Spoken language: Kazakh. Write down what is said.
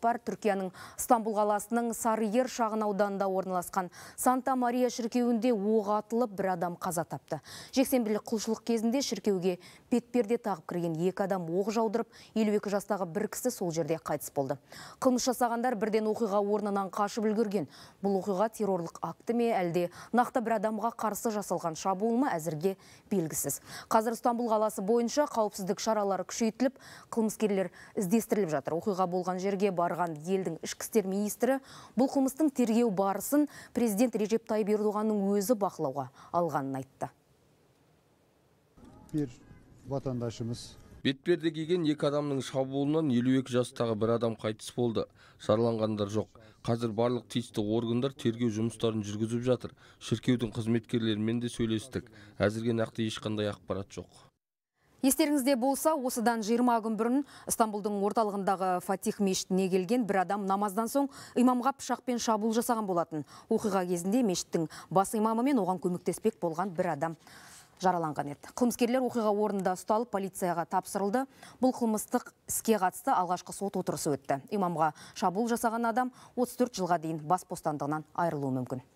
ақпар Түркияның Стамбул қаласының Сарыер шағын ауданында орналасқан Санта Мария шіркеуінде оқ атылып бір адам қаза тапты. Жексенбілік құлшылық кезінде шіркеуге бетперде тағып кірген екі адам оқ жаудырып, 52 жастағы бір кісі сол жерде қайтыс болды. Қылмыс жасағандар бірден оқиға орнынан қашып үлгерген. Бұл оқиға террорлық акті ме әлде нақты бір адамға қарсы жасалған шабуыл ма әзірге белгісіз. Қазір Стамбул қаласы бойынша қауіпсіздік шаралары күшейтіліп, қылмыскерлер іздестіріліп жатыр. Оқиға болған жерге бар барған елдің ішкі істер министрі бұл қылмыстың тергеу барысын президент Режеп Тайып Ердоғанның өзі бақылауға алғанын айтты. Бір ватандашымыз бетперде киген екі адамның шабуылынан екі жастағы бір адам қайтыс болды. Жараланғандар жоқ. Қазір барлық тиісті органдар тергеу жұмыстарын жүргізіп жатыр. Шіркеудің қызметкерлерімен де сөйлестік. Әзірге нақты ешқандай ақпарат жоқ. Естеріңізде болса, осыдан 20 күн бұрын Стамбулдың орталығындағы Фатих мешітіне келген бір адам намаздан соң имамға пышақпен шабуыл жасаған болатын. Оқиға кезінде мешіттің бас имамы мен оған көмектеспек болған бір адам жараланған еді. Қылмыскерлер оқиға орнында ұсталып полицияға тапсырылды. Бұл қылмыстық іске қатысты алғашқы сот отырысы өтті. Имамға шабуыл жасаған адам 34 жылға дейін бас бостандығынан айырылуы мүмкін.